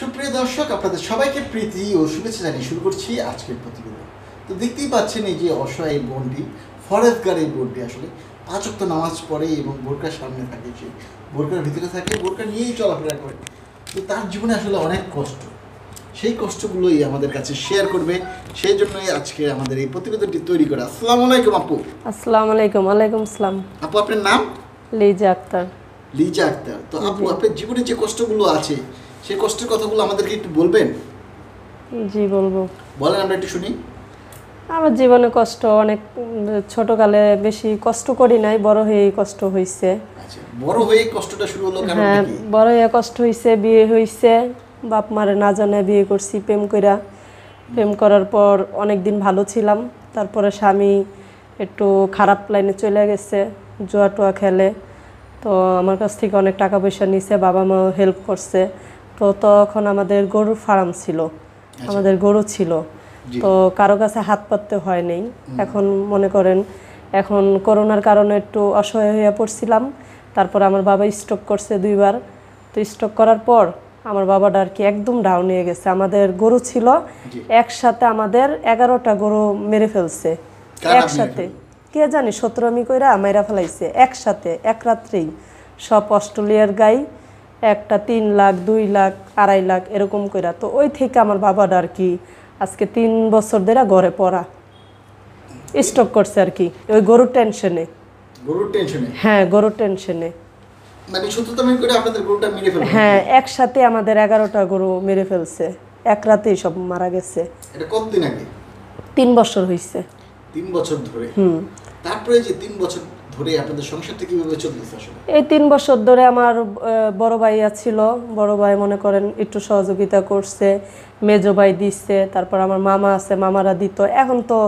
সুপ্রিয় দর্শক আপনাদের সবাইকে প্রীতি ও শুভেচ্ছা জানিয়ে শুরু করছি আজকের প্রতিবেদন তো দেখতেই পাচ্ছেন এই যে অসহায় বোনটি ফরেজগার এই বোনটি আসলে পাঁচক্ত নামাজ পড়ে এবং বোরকার সামনে থাকে সে বোরকার ভিতরে থাকে বোরকা নিয়েই চলাফেরা করে তো তার জীবনে আসলে অনেক কষ্ট সেই কষ্টগুলোই আমাদের কাছে শেয়ার করবে সেই জন্যই আজকে আমাদের এই প্রতিবেদনটি তৈরি করা আসসালাম আলাইকুম আপু আসসালাম আলাইকুম আলাইকুম আসসালাম আপু আপনার নাম লিজা আক্তার লিজা আক্তার তো আপু আপনার জীবনে যে কষ্টগুলো আছে সেই কষ্টের কথাগুলো আমাদেরকে একটু বলবেন জি বলবো বলেন আমরা একটু শুনি আমার জীবনে কষ্ট অনেক ছোটকালে বেশি কষ্ট করি নাই বড় হয়ে কষ্ট হইছে আচ্ছা, বড় হয়ে কষ্টটা শুরু হলো কারণ হ্যাঁ বড় হয়ে কষ্ট হইছে বিয়ে হইছে বাপ মারে না জানে বিয়ে করছি প্রেম কইরা প্রেম করার পর অনেক দিন ভালো ছিলাম তারপরে স্বামী একটু খারাপ লাইনে চলে গেছে জুয়া টুয়া খেলে তো আমার কাছ থেকে অনেক টাকা পয়সা নিছে বাবা মাও হেল্প করছে তো তখন আমাদের গরুর ফার্ম ছিল আচ্ছা। আমাদের গরু ছিল তো কারো কাছে হাত পাততে হয় নাই এখন মনে করেন এখন করোনার কারণে একটু অসহায় হয়ে পড়ছিলাম তারপর আমার বাবা স্ট্রোক করছে দুইবার তো স্ট্রোক করার পর আমার বাবাটা আর কি একদম ডাউন হয়ে গেছে আমাদের গরু ছিল একসাথে আমাদের এগারোটা গরু মেরে ফেলছে একসাথে কে জানি সতেরো মি কইরা মাইরা ফেলাইছে একসাথে এক রাত্রেই সব অস্ট্রেলিয়ার গাই একটা তিন লাখ দুই লাখ আড়াই লাখ এরকম কইরা তো ওই থেকে আমার বাবাটা আর কি আজকে তিন বছর ধরে ঘরে পড়া স্টক করছে আর কি ওই গরুর টেনশনে টেনশনে হ্যাঁ গরুর টেনশনে মানে হ্যাঁ একসাথে আমাদের এগারোটা গরু মেরে ফেলছে এক রাতেই সব মারা গেছে তিন বছর হয়েছে তিন বছর ধরে হুম তারপরে যে তিন বছর ধরে আপনাদের সংসারটা কিভাবে এই তিন বছর ধরে আমার বড় ভাই ছিল বড় ভাই মনে করেন একটু সহযোগিতা করছে মেজো ভাই দিচ্ছে তারপর আমার মামা আছে মামারা দিত এখন তো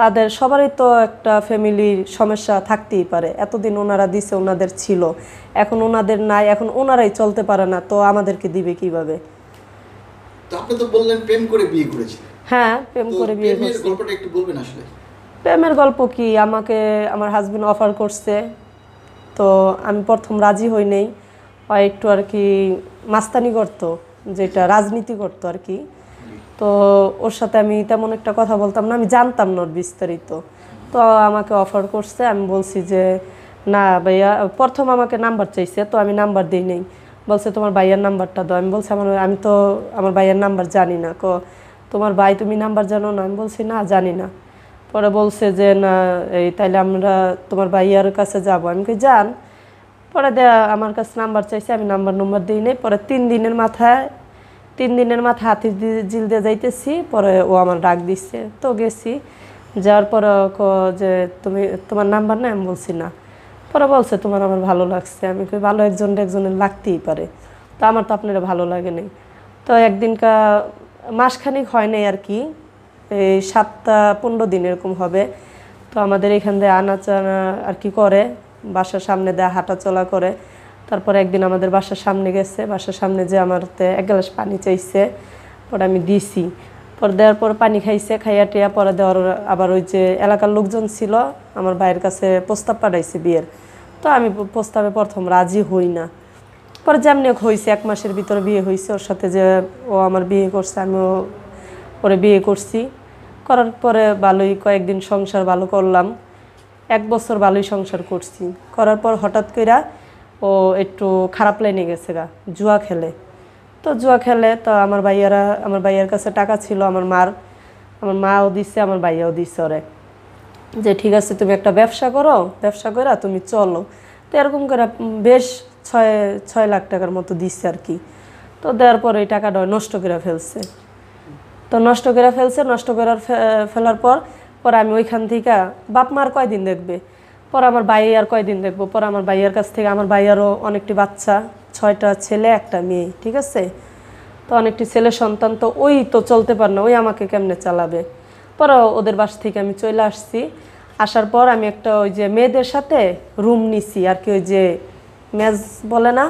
তাদের সবারই তো একটা ফ্যামিলির সমস্যা থাকতেই পারে এতদিন ওনারা দিছে ওনাদের ছিল এখন ওনাদের নাই এখন ওনারাই চলতে পারে না তো আমাদেরকে দিবে কিভাবে তো আপনি তো বললেন প্রেম করে বিয়ে করেছিলেন হ্যাঁ প্রেম করে বিয়ে করেছি একটু বলবেন আসলে প্রেমের গল্প কি আমাকে আমার হাজব্যান্ড অফার করছে তো আমি প্রথম রাজি হই নেই হয় একটু আর কি মাস্তানি করত যেটা রাজনীতি করতো আর কি তো ওর সাথে আমি তেমন একটা কথা বলতাম না আমি জানতাম না ওর বিস্তারিত তো আমাকে অফার করছে আমি বলছি যে না ভাইয়া প্রথম আমাকে নাম্বার চাইছে তো আমি নাম্বার দিই নেই বলছে তোমার ভাইয়ার নাম্বারটা দাও আমি বলছি আমার আমি তো আমার ভাইয়ার নাম্বার জানি না ক তোমার ভাই তুমি নাম্বার জানো না আমি বলছি না জানি না পরে বলছে যে না এই তাইলে আমরা তোমার ভাইয়ার কাছে যাব আমি কি যান পরে দে আমার কাছে নাম্বার চাইছে আমি নাম্বার নম্বর দিই নাই পরে তিন দিনের মাথায় তিন দিনের মাথা হাতি জিল দিয়ে যাইতেছি পরে ও আমার ডাক দিচ্ছে তো গেছি যাওয়ার পরে ক যে তুমি তোমার নাম্বার না আমি বলছি না পরে বলছে তোমার আমার ভালো লাগছে আমি কই ভালো একজন একজনের লাগতেই পারে তো আমার তো আপনারা ভালো লাগেনি তো একদিনকা মাসখানিক হয় নাই আর কি এই সাতটা পনেরো দিন এরকম হবে তো আমাদের এখান দিয়ে আনাচানা আর কি করে বাসার সামনে দেয়া হাঁটা চলা করে তারপরে একদিন আমাদের বাসার সামনে গেছে বাসার সামনে যে তে এক গ্লাস পানি চাইছে পরে আমি দিছি পর দেওয়ার পর পানি খাইছে খাইয়া টিয়া পরে দেওয়ার আবার ওই যে এলাকার লোকজন ছিল আমার ভাইয়ের কাছে প্রস্তাব পাঠাইছে বিয়ের তো আমি প্রস্তাবে প্রথম রাজি হই না পরে যেমনি হয়েছে এক মাসের ভিতরে বিয়ে হয়েছে ওর সাথে যে ও আমার বিয়ে করছে আমিও ওরে বিয়ে করছি করার পরে ভালোই কয়েকদিন সংসার ভালো করলাম এক বছর ভালোই সংসার করছি করার পর হঠাৎ কইরা ও একটু খারাপ লাইনে গেছে গা জুয়া খেলে তো জুয়া খেলে তো আমার ভাইয়ারা আমার ভাইয়ার কাছে টাকা ছিল আমার মার আমার মাও দিছে আমার ভাইয়াও দিছে ওরে যে ঠিক আছে তুমি একটা ব্যবসা করো ব্যবসা করে তুমি চলো তো এরকম করে বেশ ছয় ছয় লাখ টাকার মতো দিচ্ছে আর কি তো দেওয়ার পর এই টাকাটা নষ্ট করে ফেলছে তো নষ্ট করে ফেলছে নষ্ট করার ফেলার পর পরে আমি ওইখান থেকে বাপ মার কয়দিন দেখবে পরে আমার ভাইয়ার কয়দিন দেখবো পরে আমার ভাইয়ার কাছ থেকে আমার ভাইয়ারও অনেকটি বাচ্চা ছয়টা ছেলে একটা মেয়ে ঠিক আছে তো অনেকটি ছেলে সন্তান তো ওই তো চলতে পার না ওই আমাকে কেমনে চালাবে পরে ওদের বাস থেকে আমি চলে আসছি আসার পর আমি একটা ওই যে মেয়েদের সাথে রুম নিছি আর কি ওই যে ম্যাচ বলে না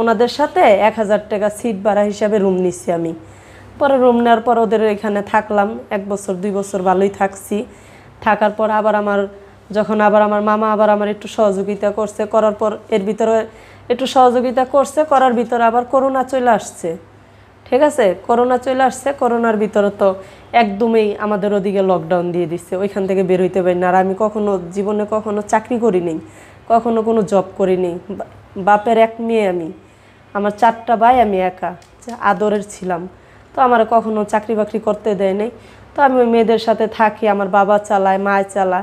ওনাদের সাথে এক হাজার টাকা সিট ভাড়া হিসাবে রুম নিছি আমি পরে রুম নেওয়ার পর ওদের এখানে থাকলাম এক বছর দুই বছর ভালোই থাকছি থাকার পর আবার আমার যখন আবার আমার মামা আবার আমার একটু সহযোগিতা করছে করার পর এর ভিতরে একটু সহযোগিতা করছে করার ভিতরে আবার করোনা চলে আসছে ঠিক আছে করোনা চলে আসছে করোনার ভিতরে তো একদমই আমাদের ওদিকে লকডাউন দিয়ে দিচ্ছে ওইখান থেকে বের হইতে পারি না আর আমি কখনো জীবনে কখনো চাকরি করি নি কখনো কোনো জব করি বাপের এক মেয়ে আমি আমার চারটা ভাই আমি একা আদরের ছিলাম তো আমার কখনো চাকরি বাকরি করতে দেয় নাই তো আমি ওই মেয়েদের সাথে থাকি আমার বাবা চালায় মা চালা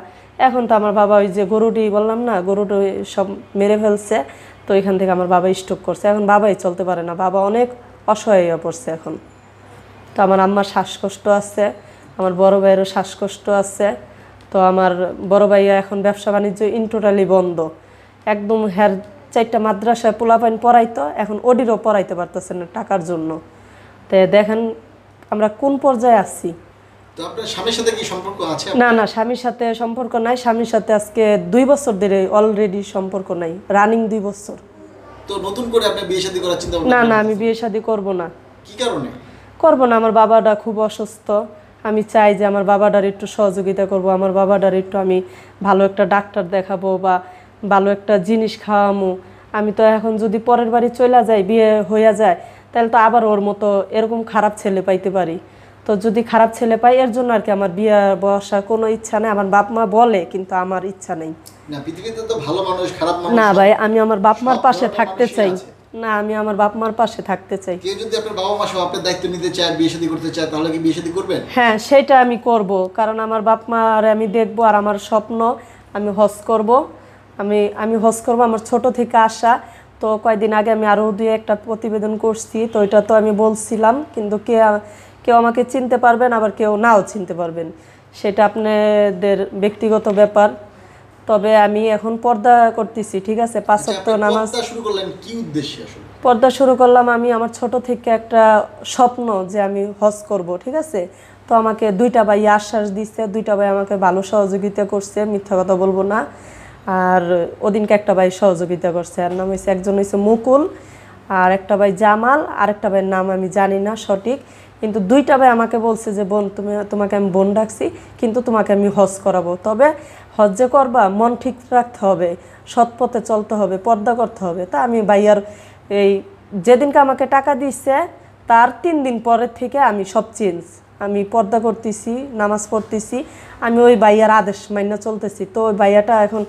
এখন তো আমার বাবা ওই যে গরুটি বললাম না গরুটি সব মেরে ফেলছে তো এখান থেকে আমার বাবা স্টক করছে এখন বাবাই চলতে পারে না বাবা অনেক অসহায় পড়ছে এখন তো আমার আম্মার শ্বাসকষ্ট আছে আমার বড় ভাইয়েরও শ্বাসকষ্ট আছে তো আমার বড় ভাইয়া এখন ব্যবসা বাণিজ্য ইনটোটালি বন্ধ একদম হ্যার চারটা মাদ্রাসায় পোলাপাইন পড়াইতো এখন ওডিরও পড়াইতে পারতেছে না টাকার জন্য দেখেন আমরা কোন পর্যায়ে আসছি না না স্বামীর সাথে সম্পর্ক নাই স্বামীর সাথে আজকে দুই বছর ধরে অলরেডি সম্পর্ক নাই রানিং দুই বছর না না আমি বিয়ে শাদী করবো না করবো না আমার বাবাটা খুব অসুস্থ আমি চাই যে আমার বাবাটার একটু সহযোগিতা করব আমার বাবাটার একটু আমি ভালো একটা ডাক্তার দেখাবো বা ভালো একটা জিনিস খাওয়ামো আমি তো এখন যদি পরের বাড়ি চলে যাই বিয়ে হইয়া যায় তাহলে তো আবার ওর মতো এরকম খারাপ ছেলে পাইতে পারি তো যদি খারাপ ছেলে পাই এর জন্য আর কি আমার বিয়ে বসার কোনো ইচ্ছা নেই আমার বাপ মা বলে কিন্তু আমার ইচ্ছা নেই না ভাই আমি আমার বাপ মার পাশে থাকতে চাই না আমি আমার বাপ মার পাশে থাকতে চাই যদি আপনার বাবা মা আপনার দায়িত্ব নিতে চায় বিয়ে করতে চায় তাহলে কি বিয়ে করবেন হ্যাঁ সেটা আমি করব কারণ আমার বাপ মা আর আমি দেখব আর আমার স্বপ্ন আমি হজ করব আমি আমি হজ করব আমার ছোট থেকে আসা তো কয়েকদিন আগে আমি আরও দুই একটা প্রতিবেদন করছি তো এটা তো আমি বলছিলাম কিন্তু কে কেউ আমাকে চিনতে পারবেন আবার কেউ নাও চিনতে পারবেন সেটা আপনাদের ব্যক্তিগত ব্যাপার তবে আমি এখন পর্দা করতেছি ঠিক আছে পাঁচক্ত আচ্ছা, নামাজ পর্দা শুরু করলাম আমি আমার ছোট থেকে একটা স্বপ্ন যে আমি হজ করব ঠিক আছে তো আমাকে দুইটা ভাই আশ্বাস দিচ্ছে দুইটা ভাই আমাকে ভালো সহযোগিতা করছে মিথ্যা কথা বলবো না আর ওদিনকে একটা ভাই সহযোগিতা করছে আর নাম হয়েছে একজন হয়েছে মুকুল আর একটা ভাই জামাল আর একটা ভাইয়ের নাম আমি জানি না সঠিক কিন্তু দুইটা ভাই আমাকে বলছে যে বোন তুমি তোমাকে আমি বোন ডাকছি কিন্তু তোমাকে আমি হজ করাবো তবে হজ যে করবা মন ঠিক রাখতে হবে সৎ পথে চলতে হবে পর্দা করতে হবে তা আমি ভাইয়ার এই যেদিনকে আমাকে টাকা দিচ্ছে তার তিন দিন পরের থেকে আমি সব চেঞ্জ আমি পর্দা করতেছি নামাজ পড়তেছি আমি ওই ভাইয়ার আদেশ মান্য চলতেছি তো ওই ভাইয়াটা এখন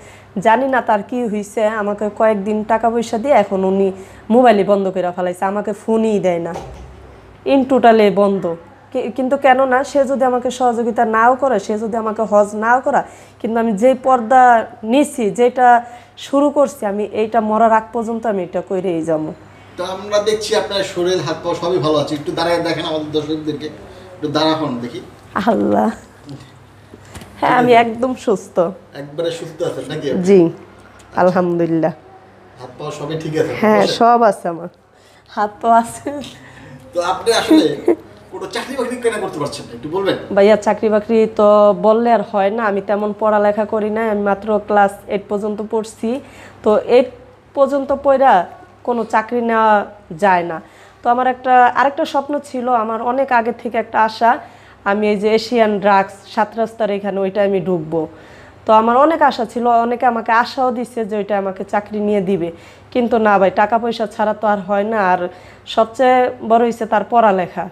জানি না তার কি হয়েছে আমাকে কয়েকদিন টাকা পয়সা দিয়ে এখন উনি মোবাইলে বন্ধ করে ফেলাইছে আমাকে ফোনই দেয় না ইন টোটালে বন্ধ কিন্তু কেন না সে যদি আমাকে সহযোগিতা নাও করে সে যদি আমাকে হজ নাও করা কিন্তু আমি যে পর্দা নিছি যেটা শুরু করছি আমি এইটা মরার আগ পর্যন্ত আমি এটা করেই যাবো তো আমরা দেখছি আপনার শরীর হাত পা সবই ভালো আছে একটু দাঁড়ায় দেখেন আমাদের দর্শকদেরকে একটু দাঁড়া হন দেখি আল্লাহ হ্যাঁ আমি একদম সুস্থ একবারে সুস্থ আছেন নাকি জি আলহামদুলিল্লাহ হাত পা সবই ঠিক আছে হ্যাঁ সব আছে আমার হাত পা আছে তো আপনি আসলে ভাইয়া চাকরি বাকরি তো বললে আর হয় না আমি তেমন পড়ালেখা করি না আমি মাত্র ক্লাস এইট পর্যন্ত পড়ছি তো এইট পর্যন্ত পড়া কোনো চাকরি নেওয়া যায় না তো আমার একটা আরেকটা স্বপ্ন ছিল আমার অনেক আগে থেকে একটা আশা আমি এই যে এশিয়ান ড্রাগস সাত রাস্তার এখানে ওইটা আমি ঢুকবো তো আমার অনেক আশা ছিল অনেকে আমাকে আশাও দিচ্ছে যে ওইটা আমাকে চাকরি নিয়ে দিবে কিন্তু না ভাই টাকা পয়সা ছাড়া তো আর হয় না আর সবচেয়ে বড় হয়েছে তার পড়ালেখা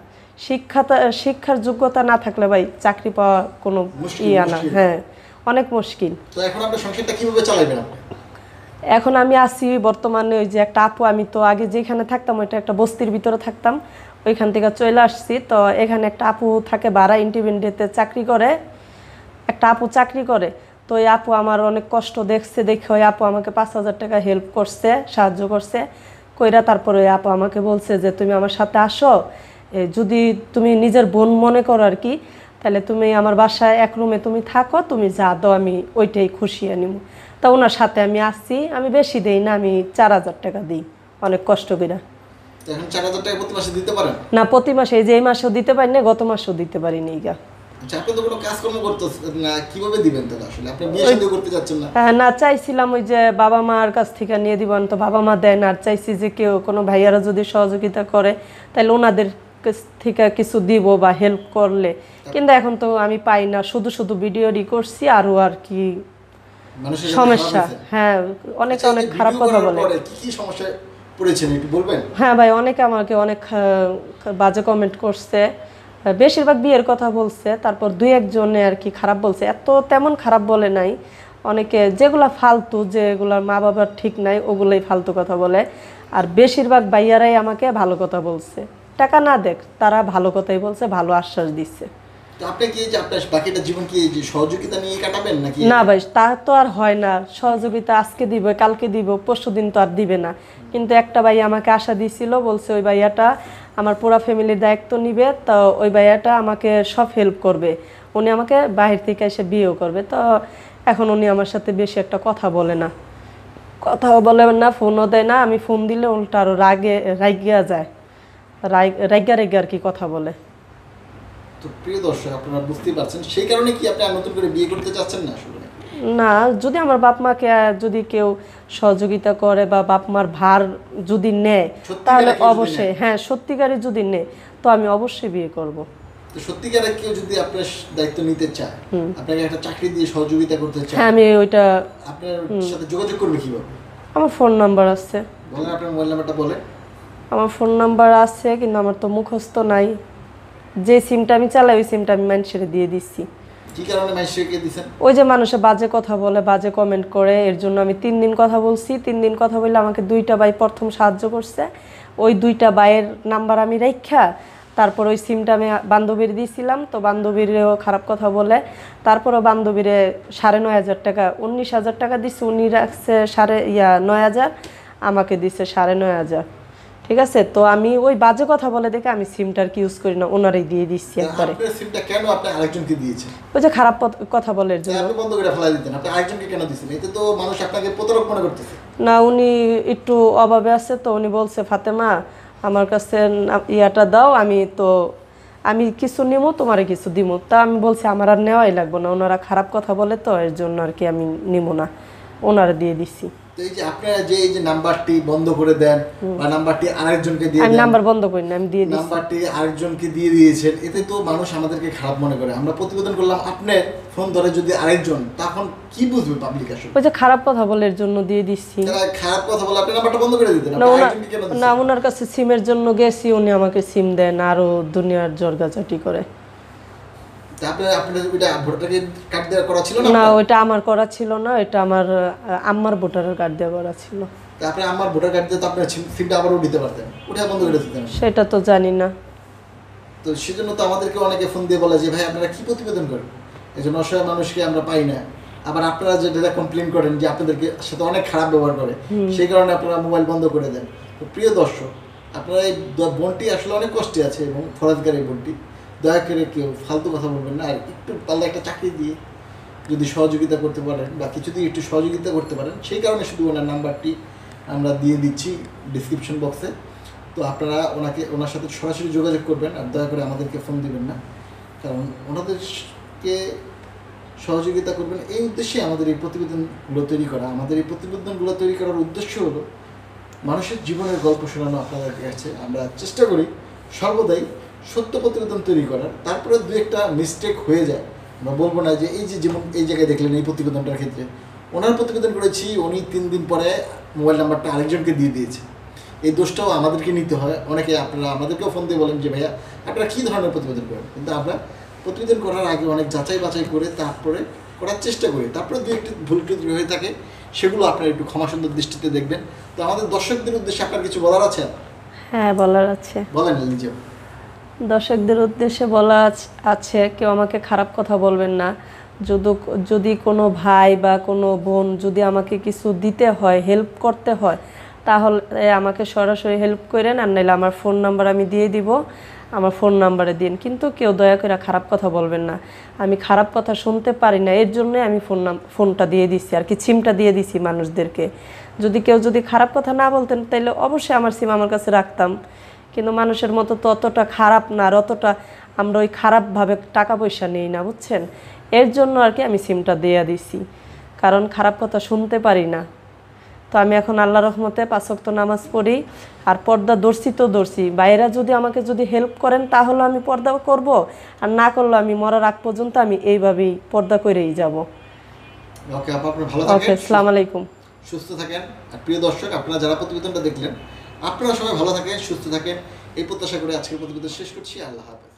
শিক্ষা শিক্ষার যোগ্যতা না থাকলে ভাই চাকরি পাওয়া কোনো ইয়ে না হ্যাঁ অনেক মুশকিল এখন আমি আছি বর্তমানে ওই যে একটা আপু আমি তো আগে যেখানে থাকতাম ওইটা একটা বস্তির ভিতরে থাকতাম ওইখান থেকে চলে আসছি তো এখানে একটা আপু থাকে বারা ইন্ডিপেন্ডেন্টে চাকরি করে একটা আপু চাকরি করে তো ওই আপু আমার অনেক কষ্ট দেখছে দেখে ওই আপু আমাকে পাঁচ হাজার টাকা হেল্প করছে সাহায্য করছে কইরা তারপরে ওই আপু আমাকে বলছে যে তুমি আমার সাথে আসো যদি তুমি নিজের বোন মনে করো আর কি তাহলে তুমি আমার বাসায় এক রুমে তুমি থাকো তুমি যা দো আমি ওইটাই খুশি আনিমু তা ওনার সাথে আমি আসছি আমি বেশি দেই না আমি চার হাজার টাকা দিই অনেক কষ্ট করে প্রতি মাসে দিতে না প্রতি মাসে যে এই মাসেও দিতে পারি না গত মাসেও দিতে পারিনি গা আচ্ছা, আপনি হ্যাঁ, না চাইছিলাম ওই যে বাবা মার কাছ থেকে নিয়ে দিবেন তো বাবা মা দেন আর চাইছি যে কেউ কোনো ভাইয়ারা যদি সহযোগিতা করে তাহলে ওনাদের থেকে কিছু দিব বা হেল্প করলে কিন্তু এখন তো আমি পাই না শুধু শুধু ভিডিও ভিডিওটি করছি আরও আর কি সমস্যা হ্যাঁ আচ্ছা, অনেক অনেক আচ্ছা, খারাপ কথা বলে হ্যাঁ ভাই অনেকে আমাকে অনেক বাজে কমেন্ট করছে বেশিরভাগ বিয়ের কথা বলছে তারপর দুই একজনে আর কি খারাপ বলছে এত তেমন খারাপ বলে নাই অনেকে যেগুলা ফালতু যেগুলার মা বাবার ঠিক নাই ওগুলোই ফালতু কথা বলে আর বেশিরভাগ ভাইয়ারাই আমাকে ভালো কথা বলছে টাকা না দেখ তারা ভালো কথাই বলছে ভালো আশ্বাস দিচ্ছে না ভাই তা তো আর হয় না সহযোগিতা আজকে কালকে পরশু দিন তো আর দিবে না কিন্তু একটা ভাই আমাকে আশা বলছে ওই ভাইয়াটা আমার ফ্যামিলির দায়িত্ব নিবে ওই ভাইয়াটা আমাকে সব হেল্প করবে উনি আমাকে বাহির থেকে এসে বিয়েও করবে তো এখন উনি আমার সাথে বেশি একটা কথা বলে না কথাও বলে না ফোনও দেয় না আমি ফোন দিলে উল্টা আরো রাগে রাগিয়া যায় রাগ রেগে আর কি কথা বলে তো প্রিয় দর্শক আপনারা বুঝতেই পারছেন সেই কারণে কি আপনি নতুন করে বিয়ে করতে চাচ্ছেন না না যদি আমার বাপ মাকে যদি কেউ সহযোগিতা করে বা বাপ মার ভার যদি নেয় তাহলে অবশ্যই হ্যাঁ সত্যিকারে যদি নেয় তো আমি অবশ্যই বিয়ে করব তো সত্যিকারে কেউ যদি আপনার দায়িত্ব নিতে চায় আপনাকে একটা চাকরি দিয়ে সহযোগিতা করতে চায় হ্যাঁ আমি ওইটা আপনার সাথে যোগাযোগ কিভাবে আমার ফোন নাম্বার আছে বলেন আপনার মোবাইল নাম্বারটা বলেন আমার ফোন নাম্বার আছে কিন্তু আমার তো মুখস্থ নাই যে সিমটা আমি চালাই ওই সিমটা আমি মানুষের দিয়ে দিচ্ছি ওই যে মানুষে বাজে কথা বলে বাজে কমেন্ট করে এর জন্য আমি তিন দিন কথা বলছি তিন দিন কথা বললে আমাকে দুইটা ভাই প্রথম সাহায্য করছে ওই দুইটা ভাইয়ের নাম্বার আমি রেখা তারপর ওই সিমটা আমি বান্ধবীর দিয়েছিলাম তো বান্ধবীরও খারাপ কথা বলে তারপরও বান্ধবীরে সাড়ে নয় হাজার টাকা উনিশ হাজার টাকা দিচ্ছে উনি রাখছে সাড়ে ইয়া নয় হাজার আমাকে দিচ্ছে সাড়ে নয় হাজার ঠিক আছে তো আমি ওই বাজে কথা বলে দেখে আমি সিমটা কি ইউজ করি না ওনারই দিয়ে দিচ্ছি একবারে সিমটা কেন আপনি আরেকজনকে দিয়েছেন ওই যে খারাপ কথা বলার জন্য আপনি বন্ধ করে ফেলা দিতেন আপনি আরেকজনকে কেন দিছেন এতে তো মানুষ আপনাকে প্রতারক মনে করতেছে না উনি একটু অভাবে আছে তো উনি বলছে ফাতেমা আমার কাছে ইয়াটা দাও আমি তো আমি কিছু নিমো তোমার কিছু দিমো তা আমি বলছি আমার আর নেওয়াই লাগবো না ওনারা খারাপ কথা বলে তো এর জন্য আর কি আমি নিমো না ওনারা দিয়ে দিছি নাম্বারটি বন্ধ করে দেন নাম্বার বন্ধ দিয়ে নাম্বারটি খারাপ আমরা ফোন ধরে যদি আরেকজন তখন কি ওই যে খারাপ কথা বলার জন্য দিয়ে দিচ্ছি না ওনার কাছে সিমের জন্য গেছি উনি আমাকে সিম দেন আরো দুনিয়ার জর্গাচাটি করে না আমার করা ছিল না আমার কার্ড দেওয়া করা ছিল তারপরে আমার ভোটার কার্ড দিয়ে আপনার সেটা তো জানি না তো সেজন্য তো আমাদেরকে অনেকে ফোন দিয়ে বলে যে ভাই আপনারা কি প্রতিবেদন করেন এই জন্য অসহায় মানুষকে আমরা পাই না আবার আপনারা যেটা কমপ্লেন করেন যে আপনাদেরকে সাথে অনেক খারাপ ব্যবহার করে সেই কারণে আপনারা মোবাইল বন্ধ করে দেন তো প্রিয় দর্শক আপনারা এই বনটি আসলে অনেক কষ্টে আছে এবং ফরাজগার এই বনটি দয়া করে কেউ ফালতু কথা বলবেন না আর একটু পাল্লা একটা চাকরি দিয়ে যদি সহযোগিতা করতে পারেন বা দিয়ে একটু সহযোগিতা করতে পারেন সেই কারণে শুধু ওনার নাম্বারটি আমরা দিয়ে দিচ্ছি ডিসক্রিপশন বক্সে তো আপনারা ওনাকে ওনার সাথে সরাসরি যোগাযোগ করবেন আর দয়া করে আমাদেরকে ফোন দেবেন না কারণ ওনাদেরকে সহযোগিতা করবেন এই উদ্দেশ্যে আমাদের এই প্রতিবেদনগুলো তৈরি করা আমাদের এই প্রতিবেদনগুলো তৈরি করার উদ্দেশ্য হলো মানুষের জীবনের গল্প শোনানো আপনাদের কাছে আমরা চেষ্টা করি সর্বদাই সত্য প্রতিবেদন তৈরি করার তারপরে দু একটা মিস্টেক হয়ে যায় আমরা বলবো না যে এই যেমন এই জায়গায় দেখলেন এই প্রতিবেদনটার ক্ষেত্রে ওনার প্রতিবেদন করেছি উনি তিন দিন পরে মোবাইল নাম্বারটা আরেকজনকে দিয়ে দিয়েছে এই দোষটাও আমাদেরকে নিতে হয় অনেকে আপনারা আমাদেরকেও ফোন দিয়ে বলেন যে ভাইয়া আপনারা কী ধরনের প্রতিবেদন করেন কিন্তু আমরা প্রতিবেদন করার আগে অনেক যাচাই বাছাই করে তারপরে করার চেষ্টা করি তারপরে দু একটি ভুল ক্ষেত্রে হয়ে থাকে সেগুলো আপনারা একটু ক্ষমা সুন্দর দৃষ্টিতে দেখবেন তো আমাদের দর্শকদের উদ্দেশ্যে আপনার কিছু বলার আছে হ্যাঁ বলার আছে বলেন নিজেও দর্শকদের উদ্দেশ্যে বলা আছে কেউ আমাকে খারাপ কথা বলবেন না যদি যদি কোনো ভাই বা কোনো বোন যদি আমাকে কিছু দিতে হয় হেল্প করতে হয় তাহলে আমাকে সরাসরি হেল্প করেন আর নাহলে আমার ফোন নাম্বার আমি দিয়ে দিব আমার ফোন নাম্বারে দিন কিন্তু কেউ দয়া করে খারাপ কথা বলবেন না আমি খারাপ কথা শুনতে পারি না এর জন্যে আমি ফোন ফোনটা দিয়ে দিছি আর কি সিমটা দিয়ে দিছি মানুষদেরকে যদি কেউ যদি খারাপ কথা না বলতেন তাহলে অবশ্যই আমার সিম আমার কাছে রাখতাম কিন্তু মানুষের মতো তো অতটা খারাপ না আর অতটা আমরা ওই খারাপভাবে টাকা পয়সা নেই না বুঝছেন এর জন্য আর কি আমি সিমটা দেয়া দিছি কারণ খারাপ কথা শুনতে পারি না তো আমি এখন আল্লাহ রহমতে পাঁচক্ত নামাজ পড়ি আর পর্দা দর্শি তো দর্শি বাইরা যদি আমাকে যদি হেল্প করেন তাহলে আমি পর্দা করব আর না করলে আমি মরার আগ পর্যন্ত আমি এইভাবেই পর্দা করেই যাব ওকে ভালো থাকেন আসসালামু আলাইকুম সুস্থ থাকেন আর প্রিয় দর্শক আপনারা যারা প্রতিবেদনটা দেখলেন আপনারা সবাই ভালো থাকেন সুস্থ থাকেন এই প্রত্যাশা করে আজকের প্রতিবেদন শেষ করছি আল্লাহ হাফেজ